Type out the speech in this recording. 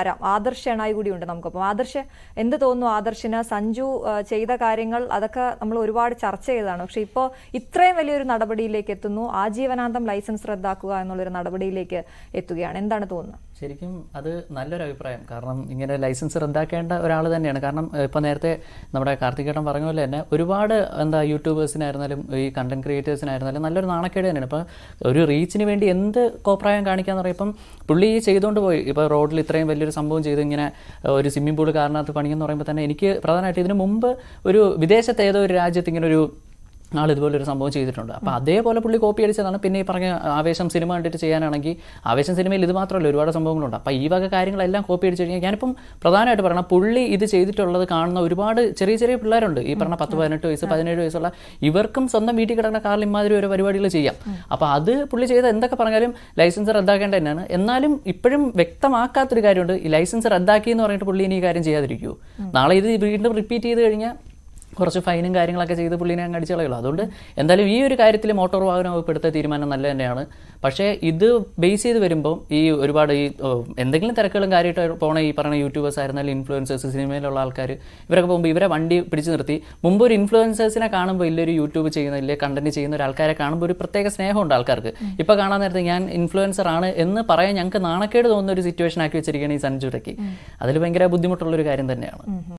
വരാം കൂടിയുണ്ട് നമുക്ക് കൂടിയുണ്ട് ആദർശ ആദർശ് എന്ത് തോന്നുന്നു ആദർശിന് സഞ്ജു ചെയ്ത കാര്യങ്ങൾ അതൊക്കെ നമ്മൾ ഒരുപാട് ചർച്ച ചെയ്തതാണ് പക്ഷെ ഇപ്പോൾ ഇത്രയും വലിയൊരു നടപടിയിലേക്ക് എത്തുന്നു ആജീവനാന്തം ലൈസൻസ് റദ്ദാക്കുക എന്നുള്ളൊരു നടപടിയിലേക്ക് എത്തുകയാണ് എന്താണ് തോന്നുന്നത് ശരിക്കും അത് നല്ലൊരു അഭിപ്രായം കാരണം ഇങ്ങനെ ലൈസൻസ് റദ്ദാക്കേണ്ട ഒരാൾ തന്നെയാണ് കാരണം ഇപ്പോൾ നേരത്തെ നമ്മുടെ കാർത്തികേട്ടൻ പറഞ്ഞ പോലെ തന്നെ ഒരുപാട് എന്താ യൂട്യൂബേഴ്സിനായിരുന്നാലും ഈ കണ്ടന്റ് ക്രിയേറ്റേഴ്സിനായിരുന്നാലും നല്ലൊരു നാണക്കേട് തന്നെയാണ് ഇപ്പം ഒരു റീച്ചിന് വേണ്ടി എന്ത് കോപ്രായം കാണിക്കാന്ന് പറയുമ്പം പുള്ളി ചെയ്തുകൊണ്ട് പോയി ഇപ്പോൾ റോഡിൽ ഇത്രയും വലിയ വലിയൊരു സംഭവം ചെയ്ത് ഇങ്ങനെ ഒരു സ്വിമ്മിംഗ് പൂൾ കാരണത്ത് പണിയെന്ന് പറയുമ്പോൾ തന്നെ എനിക്ക് പ്രധാനമായിട്ട് ഇതിനു മുമ്പ് ഒരു വിദേശത്തെ ഏതോ ഒരു രാജ്യത്ത് ഇങ്ങനെ ഒരു ആൾ ഇതുപോലൊരു സംഭവം ചെയ്തിട്ടുണ്ട് അപ്പോൾ അതേപോലെ പുള്ളി കോപ്പി അടിച്ചതാണ് പിന്നെ ഈ പറഞ്ഞ ആവേശം സിനിമ കണ്ടിട്ട് ചെയ്യാനാണെങ്കിൽ ആവേശം സിനിമയിൽ ഇത് മാത്രമല്ല ഒരുപാട് സംഭവങ്ങളുണ്ട് അപ്പോൾ ഈ വക കാര്യങ്ങളെല്ലാം കോപ്പി അടിച്ച് കഴിഞ്ഞാൽ ഞാനിപ്പം പ്രധാനമായിട്ട് പറഞ്ഞാൽ പുള്ളി ഇത് ചെയ്തിട്ടുള്ളത് കാണുന്ന ഒരുപാട് ചെറിയ ചെറിയ പിള്ളേരുണ്ട് ഈ പറഞ്ഞ പത്ത് പതിനെട്ട് വയസ്സ് പതിനേഴ് വയസ്സുള്ള ഇവർക്കും സ്വന്തം വീട്ടിൽ കിടക്കുന്ന കാറിൽ ഇമാതിരി ഒരു പരിപാടികൾ ചെയ്യാം അപ്പോൾ അത് പുള്ളി ചെയ്ത എന്തൊക്കെ പറഞ്ഞാലും ലൈസൻസ് റദ്ദാക്കേണ്ട തന്നെയാണ് എന്നാലും ഇപ്പോഴും വ്യക്തമാക്കാത്തൊരു കാര്യമുണ്ട് ഈ ലൈസൻസ് റദ്ദാക്കി എന്ന് പറഞ്ഞിട്ട് പുള്ളി ഇനി ഈ കാര്യം ചെയ്യാതിരിക്കൂ നാളെ ഇത് വീണ്ടും റിപ്പീറ്റ് ചെയ്ത് കഴിഞ്ഞാൽ കുറച്ച് ഫൈനും കാര്യങ്ങളൊക്കെ ചെയ്ത് പുള്ളിനെ അങ്ങ് അടിച്ചു കളയുള്ളൂ അതുകൊണ്ട് എന്തായാലും ഈ ഒരു കാര്യത്തിൽ മോട്ടോർ വാഹന വകുപ്പ് എടുത്ത തീരുമാനം നല്ല തന്നെയാണ് പക്ഷേ ഇത് ബേസ് ചെയ്ത് വരുമ്പോൾ ഈ ഒരുപാട് ഈ എന്തെങ്കിലും തിരക്കുകളും കാര്യമായിട്ട് പോണ ഈ പറഞ്ഞ യൂട്യൂബേഴ്സ് ആയിരുന്നാലും ഇൻഫ്ലുവൻസേഴ്സ് സിനിമയിലുള്ള ആൾക്കാർ ഇവരൊക്കെ പോകുമ്പോൾ ഇവരെ വണ്ടി പിടിച്ചു നിർത്തി മുമ്പ് ഒരു ഇൻഫ്ലുവൻസേഴ്സിനെ കാണുമ്പോൾ ഇല്ലൊരു യൂട്യൂബ് ചെയ്യുന്ന ഇല്ലേ കണ്ടന്റ് ചെയ്യുന്ന ഒരു ആൾക്കാരെ കാണുമ്പോൾ ഒരു പ്രത്യേക സ്നേഹമുണ്ട് ആൾക്കാർക്ക് ഇപ്പോൾ കാണാൻ നേരത്തെ ഞാൻ ഇൻഫ്ലുവൻസർ ആണ് എന്ന് പറയാൻ ഞങ്ങൾക്ക് നാണക്കേട് തോന്നുന്ന ഒരു സിറ്റുവേഷൻ ആക്കി വെച്ചിരിക്കുകയാണ് ഈ സഞ്ജുരയ്ക്ക് അതിൽ ഭയങ്കര ബുദ്ധിമുട്ടുള്ള ഒരു കാര്യം തന്നെയാണ്